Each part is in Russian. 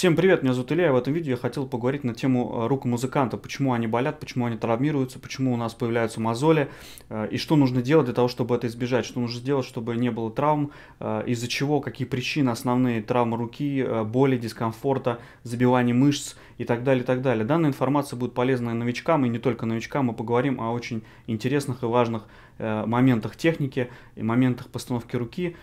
Всем привет, меня зовут Илья, в этом видео я хотел поговорить на тему э, рук музыканта, почему они болят, почему они травмируются, почему у нас появляются мозоли, э, и что нужно делать для того, чтобы это избежать, что нужно сделать, чтобы не было травм, э, из-за чего, какие причины основные травмы руки, боли, дискомфорта, забивание мышц и так далее, и так далее. Данная информация будет полезна и новичкам, и не только новичкам, мы поговорим о очень интересных и важных моментах техники, и моментах постановки руки,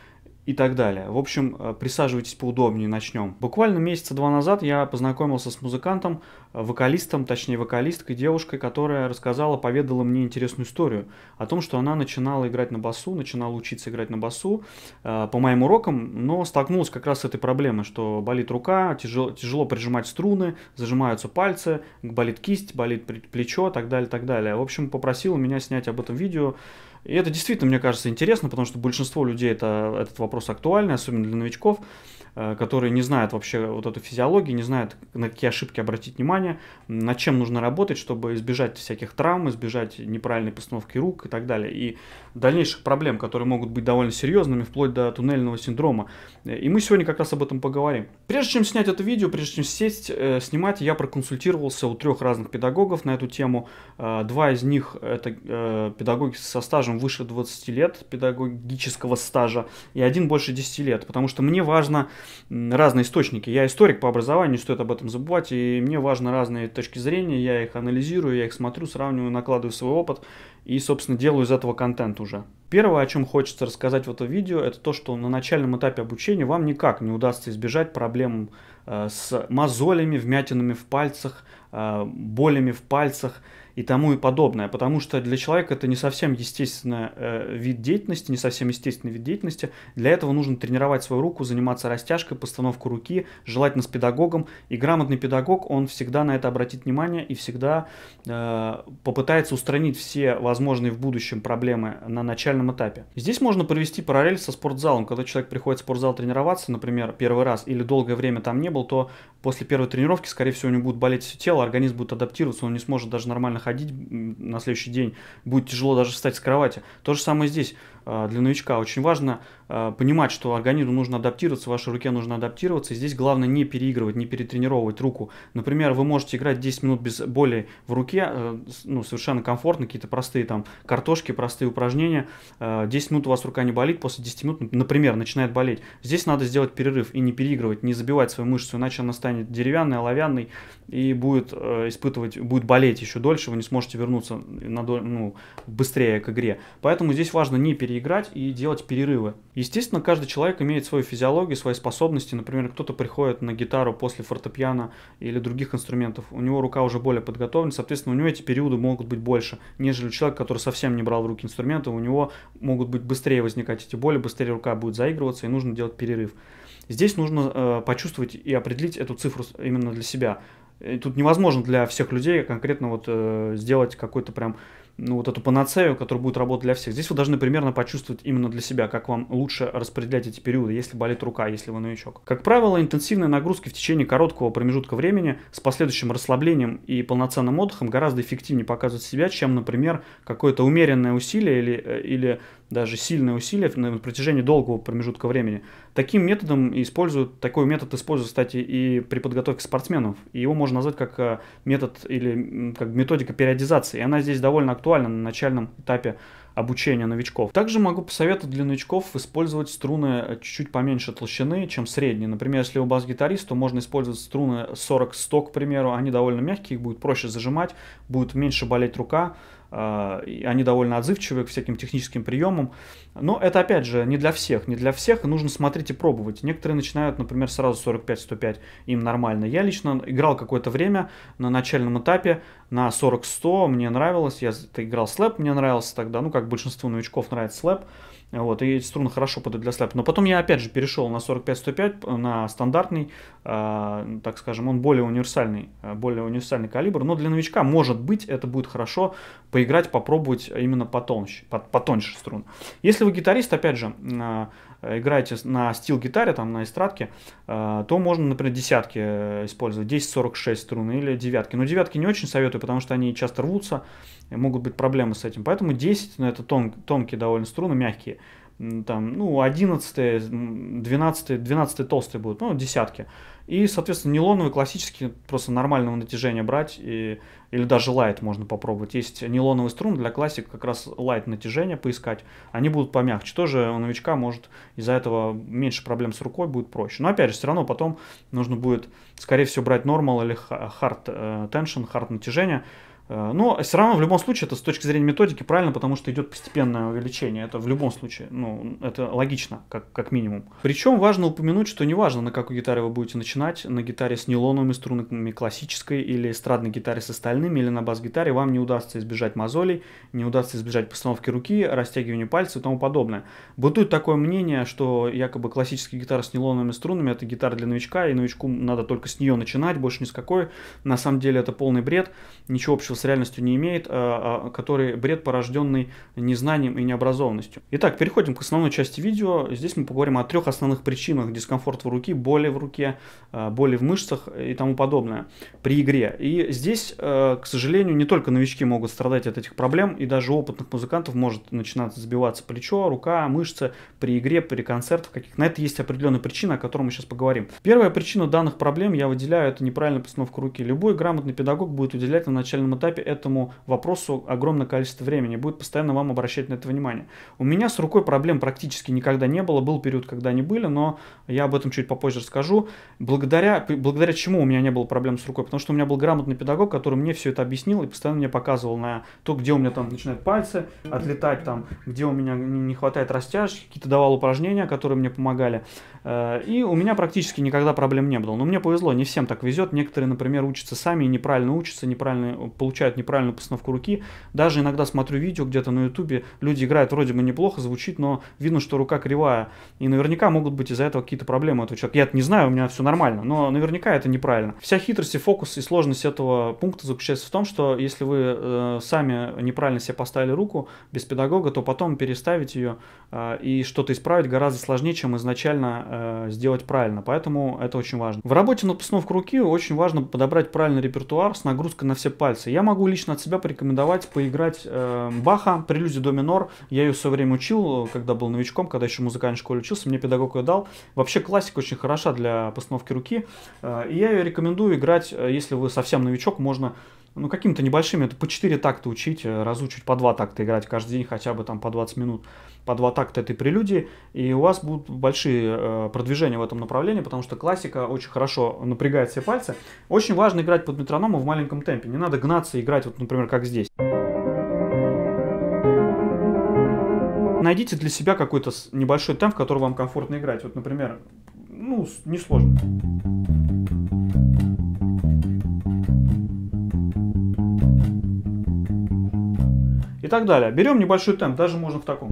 и так далее. В общем, э, присаживайтесь поудобнее, начнем. Буквально месяца два назад я познакомился с музыкантом, э, вокалистом, точнее вокалисткой, девушкой, которая рассказала, поведала мне интересную историю о том, что она начинала играть на басу, начинала учиться играть на басу э, по моим урокам, но столкнулась как раз с этой проблемой, что болит рука, тяжело, тяжело прижимать струны, зажимаются пальцы, болит кисть, болит плечо, так далее, так далее. В общем, попросила меня снять об этом видео, и это действительно, мне кажется, интересно, потому что большинство людей это, этот вопрос актуальный, особенно для новичков. Э, которые не знают вообще вот эту физиологию, не знают, на какие ошибки обратить внимание, на чем нужно работать, чтобы избежать всяких травм, избежать неправильной постановки рук и так далее. И дальнейших проблем, которые могут быть довольно серьезными, вплоть до туннельного синдрома. Э, и мы сегодня как раз об этом поговорим. Прежде чем снять это видео, прежде чем сесть, э, снимать, я проконсультировался у трех разных педагогов на эту тему. два из них это педагоги со стажем выше 20 лет, педагогического стажа, и один больше 10 лет, потому что мне важно разные источники. Я историк по образованию, стоит об этом забывать, и мне важны разные точки зрения, я их анализирую, я их смотрю, сравниваю, накладываю свой опыт и, собственно, делаю из этого контент уже. Первое, о чем хочется рассказать в этом видео, это то, что на начальном этапе обучения вам никак не удастся избежать проблем э, с мозолями, вмятинами в пальцах, э, болями в пальцах – и тому и подобное, потому что для человека это не совсем естественный э, вид деятельности, не совсем естественный вид деятельности. Для этого нужно тренировать свою руку, заниматься растяжкой, постановку руки, желательно с педагогом. И грамотный педагог, он всегда на это обратит внимание и всегда э, попытается устранить все возможные в будущем проблемы на начальном этапе. Здесь можно провести параллель со спортзалом. Когда человек приходит в спортзал тренироваться, например, первый раз или долгое время там не был, то после первой тренировки, скорее всего, у него будет болеть все тело, организм будет адаптироваться, он не сможет даже нормально ходить на следующий день, будет тяжело даже встать с кровати. То же самое здесь а, для новичка. Очень важно а, понимать, что организму нужно адаптироваться, вашей руке нужно адаптироваться, и здесь главное не переигрывать, не перетренировывать руку. Например, вы можете играть 10 минут без боли в руке, э, ну, совершенно комфортно, какие-то простые там картошки, простые упражнения, 10 а, минут у вас рука не болит, после 10 минут, например, начинает болеть. Здесь надо сделать перерыв и не переигрывать, не забивать свою мышцу, иначе она станет станет деревянный, оловянный и будет э, испытывать, будет болеть еще дольше, вы не сможете вернуться на, ну, быстрее к игре. Поэтому здесь важно не переиграть и делать перерывы. Естественно, каждый человек имеет свою физиологию, свои способности. Например, кто-то приходит на гитару после фортепиано или других инструментов, у него рука уже более подготовлена, соответственно, у него эти периоды могут быть больше, нежели у человека, который совсем не брал в руки инструменты, у него могут быть быстрее возникать эти боли, быстрее рука будет заигрываться и нужно делать перерыв. Здесь нужно э, почувствовать и определить эту цифру именно для себя. И тут невозможно для всех людей конкретно вот э, сделать какой-то прям ну, вот эту панацею, которая будет работать для всех. Здесь вы должны примерно почувствовать именно для себя, как вам лучше распределять эти периоды, если болит рука, если вы новичок. Как правило, интенсивные нагрузки в течение короткого промежутка времени с последующим расслаблением и полноценным отдыхом гораздо эффективнее показывают себя, чем, например, какое-то умеренное усилие или, э, или даже сильные усилия на протяжении долгого промежутка времени. Таким методом используют, такой метод используют, кстати, и при подготовке спортсменов. его можно назвать как э, метод или как методика периодизации. И она здесь довольно актуальна на начальном этапе обучения новичков. Также могу посоветовать для новичков использовать струны э, чуть-чуть поменьше толщины, чем средние. Например, если у вас гитарист, то можно использовать струны 40-100, к примеру. Они довольно мягкие, их будет проще зажимать, будет меньше болеть рука. А, они довольно отзывчивы к всяким техническим приемам. Но это, опять же, не для всех. Не для всех нужно смотреть и пробовать. Некоторые начинают, например, сразу 45-105, им нормально. Я лично играл какое-то время на начальном этапе на 40-100, мне нравилось. Я играл слэп, мне нравился тогда. Ну, как большинству новичков нравится слэп. Вот, и эти струны хорошо подают для слэпа. Но потом я опять же перешел на 45-105, на стандартный а, ну, так скажем, он более универсальный, а, более универсальный калибр, но для новичка, может быть, это будет хорошо поиграть, попробовать именно потоньше, потоньше струн. Если вы гитарист, опять же, а, играете на стил-гитаре, там, на эстрадке, то можно, например, десятки э, использовать, 10-46 струн или девятки. Но девятки не очень советую, потому что они часто рвутся, могут быть проблемы с этим. Поэтому 10, но ну, это тон, тонкие довольно струны, мягкие там, ну, 11, 12, 12 толстые будут, ну, десятки. И, соответственно, нейлоновые классические просто нормального натяжения брать, и, или даже лайт можно попробовать. Есть нейлоновый струн для классик, как раз лайт натяжения поискать, они будут помягче. Тоже у новичка может из-за этого меньше проблем с рукой, будет проще. Но опять же, все равно потом нужно будет, скорее всего, брать нормал или hard э, tension, hard натяжение, Э, но все равно в любом случае это с точки зрения методики правильно, потому что идет постепенное увеличение. Это в любом случае, ну, это логично, как, как минимум. Причем важно упомянуть, что неважно, на какой гитаре вы будете начинать, на гитаре с нейлоновыми струнами классической или эстрадной гитаре с остальными, или на бас-гитаре, вам не удастся избежать мозолей, не удастся избежать постановки руки, растягивания пальцев и тому подобное. Бытует такое мнение, что якобы классическая гитара с нейлоновыми струнами это гитара для новичка, и новичку надо только с нее начинать, больше ни с какой. На самом деле это полный бред, ничего общего с реальностью не имеет, а, а, который бред, порожденный незнанием и необразованностью. Итак, переходим к основной части видео. Здесь мы поговорим о трех основных причинах дискомфорта в руке, боли в руке, а, боли в мышцах и тому подобное при игре. И здесь, а, к сожалению, не только новички могут страдать от этих проблем, и даже у опытных музыкантов может начинаться сбиваться плечо, рука, мышцы при игре, при концертах каких На это есть определенная причина, о которой мы сейчас поговорим. Первая причина данных проблем я выделяю, это неправильная постановка руки. Любой грамотный педагог будет уделять на начальном этапе этапе этому вопросу огромное количество времени, будет постоянно вам обращать на это внимание. У меня с рукой проблем практически никогда не было, был период, когда они были, но я об этом чуть попозже расскажу. Благодаря, благодаря чему у меня не было проблем с рукой? Потому что у меня был грамотный педагог, который мне все это объяснил и постоянно мне показывал на то, где у меня там начинают пальцы отлетать, там, где у меня не хватает растяжки, какие-то давал упражнения, которые мне помогали. Э, и у меня практически никогда проблем не было. Но мне повезло, не всем так везет. Некоторые, например, учатся сами и неправильно учатся, неправильно э, получают получают неправильную постановку руки. Даже иногда смотрю видео где-то на ютубе, люди играют вроде бы неплохо, звучит, но видно, что рука кривая. И наверняка могут быть из-за этого какие-то проблемы у а этого человека. я это не знаю, у меня все нормально, но наверняка это неправильно. Вся хитрость и фокус и сложность этого пункта заключается в том, что если вы э, сами неправильно себе поставили руку без педагога, то потом переставить ее э, и что-то исправить гораздо сложнее, чем изначально э, сделать правильно. Поэтому это очень важно. В работе над постановкой руки очень важно подобрать правильный репертуар с нагрузкой на все пальцы. Я могу лично от себя порекомендовать поиграть э, Баха, прелюдию до минор. Я ее все время учил, когда был новичком, когда еще в музыкальной школе учился, мне педагог ее дал. Вообще классика очень хороша для постановки руки. Э, и я ее рекомендую играть, э, если вы совсем новичок, можно ну, каким то небольшими, это по 4 такта учить, э, разучить по 2 такта играть каждый день хотя бы там по 20 минут, по 2 такта этой прелюдии, и у вас будут большие э, продвижения в этом направлении, потому что классика очень хорошо напрягает все пальцы. Очень важно играть под метронома в маленьком темпе, не надо гнаться и играть, вот, например, как здесь. Найдите для себя какой-то небольшой темп, в котором вам комфортно играть. Вот, например, ну, несложно. и так далее. Берем небольшой темп, даже можно в таком.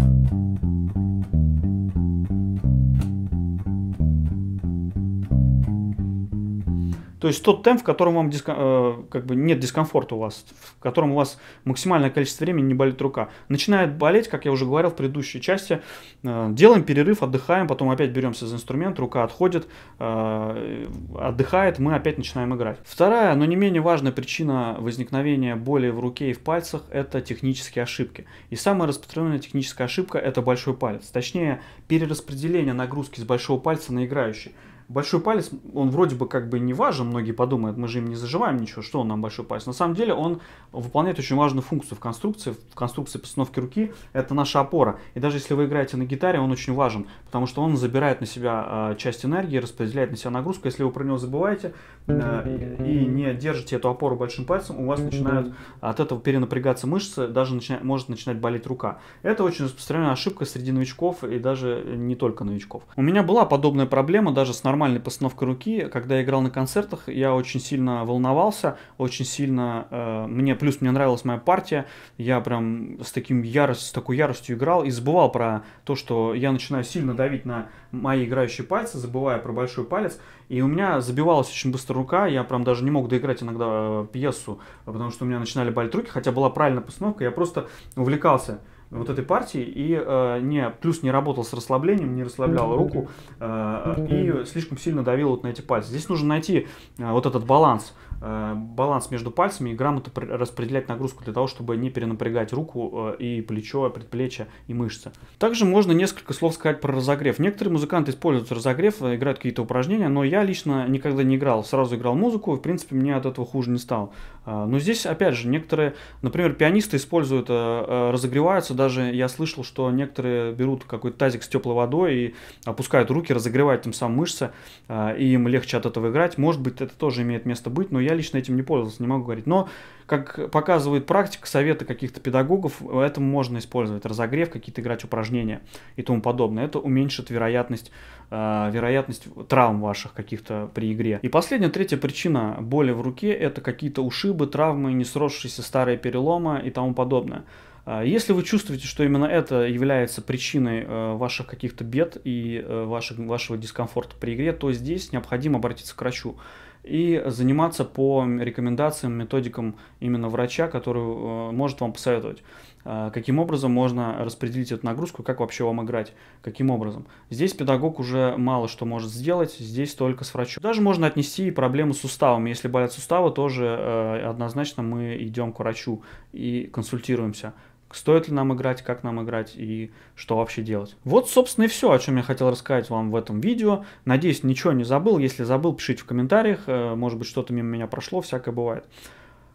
То есть тот темп, в котором вам диско, э, как бы нет дискомфорта у вас, в котором у вас максимальное количество времени не болит рука. Начинает болеть, как я уже говорил в предыдущей части, э, делаем перерыв, отдыхаем, потом опять беремся за инструмент, рука отходит, э, отдыхает, мы опять начинаем играть. Вторая, но не менее важная причина возникновения боли в руке и в пальцах – это технические ошибки. И самая распространенная техническая ошибка – это большой палец. Точнее, перераспределение нагрузки с большого пальца на играющий большой палец, он вроде бы как бы не важен, многие подумают, мы же им не заживаем ничего, что он нам большой палец. На самом деле он выполняет очень важную функцию в конструкции, в конструкции постановки руки, это наша опора. И даже если вы играете на гитаре, он очень важен, потому что он забирает на себя а, часть энергии, распределяет на себя нагрузку. Если вы про него забываете э, и не держите эту опору большим пальцем, у вас начинают от этого перенапрягаться мышцы, даже начинает, может начинать болеть рука. Это очень распространенная ошибка среди новичков и даже не только новичков. У меня была подобная проблема даже с народом нормальной постановкой руки. Когда я играл на концертах, я очень сильно волновался, очень сильно э, мне плюс мне нравилась моя партия. Я прям с таким яростью, с такой яростью играл и забывал про то, что я начинаю сильно давить на мои играющие пальцы, забывая про большой палец. И у меня забивалась очень быстро рука, я прям даже не мог доиграть иногда э, пьесу, потому что у меня начинали болеть руки, хотя была правильная постановка, я просто увлекался вот этой партии и э, не плюс не работал с расслаблением, не расслаблял руку э, и слишком сильно давил вот на эти пальцы. Здесь нужно найти э, вот этот баланс. Э, баланс между пальцами и грамотно распределять нагрузку для того, чтобы не перенапрягать руку э, и плечо, предплечье и мышцы. Также можно несколько слов сказать про разогрев. Некоторые музыканты используют разогрев, э, играют какие-то упражнения, но я лично никогда не играл, сразу играл музыку, и в принципе мне от этого хуже не стало. Но здесь, опять же, некоторые, например, пианисты используют, разогреваются, даже я слышал, что некоторые берут какой-то тазик с теплой водой и опускают руки, разогревают тем самым мышцы, и им легче от этого играть. Может быть, это тоже имеет место быть, но я лично этим не пользовался, не могу говорить. Но, как показывает практика, советы каких-то педагогов, этому можно использовать. Разогрев, какие-то играть упражнения и тому подобное. Это уменьшит вероятность, э, вероятность травм ваших каких-то при игре. И последняя, третья причина боли в руке – это какие-то ушибы, травмы, не сросшиеся старые переломы и тому подобное. Э, если вы чувствуете, что именно это является причиной э, ваших каких-то бед и э, ваших, вашего дискомфорта при игре, то здесь необходимо обратиться к врачу и заниматься по рекомендациям, методикам именно врача, который э, может вам посоветовать. Э, каким образом можно распределить эту нагрузку, как вообще вам играть, каким образом. Здесь педагог уже мало что может сделать, здесь только с врачом. Даже можно отнести и проблему с суставом. Если болят суставы, тоже э, однозначно мы идем к врачу и консультируемся. Стоит ли нам играть, как нам играть и что вообще делать. Вот, собственно, и все, о чем я хотел рассказать вам в этом видео. Надеюсь, ничего не забыл. Если забыл, пишите в комментариях. Э, может быть, что-то мимо меня прошло, всякое бывает.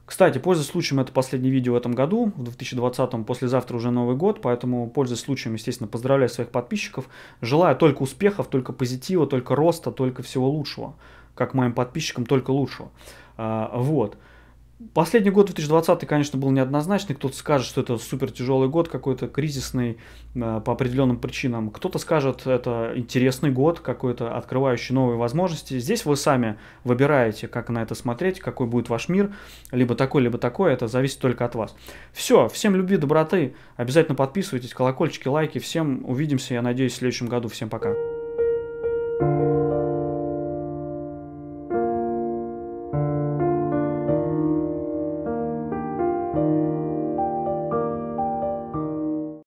Кстати, пользуясь случаем, это последнее видео в этом году, в 2020-м, послезавтра уже Новый год, поэтому, пользуясь случаем, естественно, поздравляю своих подписчиков. Желаю только успехов, только позитива, только роста, только всего лучшего. Как моим подписчикам, только лучшего. Э, вот. Последний год 2020, конечно, был неоднозначный. Кто-то скажет, что это супер тяжелый год, какой-то кризисный э, по определенным причинам. Кто-то скажет, это интересный год, какой-то открывающий новые возможности. Здесь вы сами выбираете, как на это смотреть, какой будет ваш мир. Либо такой, либо такой. Это зависит только от вас. Все. Всем любви, доброты. Обязательно подписывайтесь, колокольчики, лайки. Всем увидимся. Я надеюсь, в следующем году. Всем пока.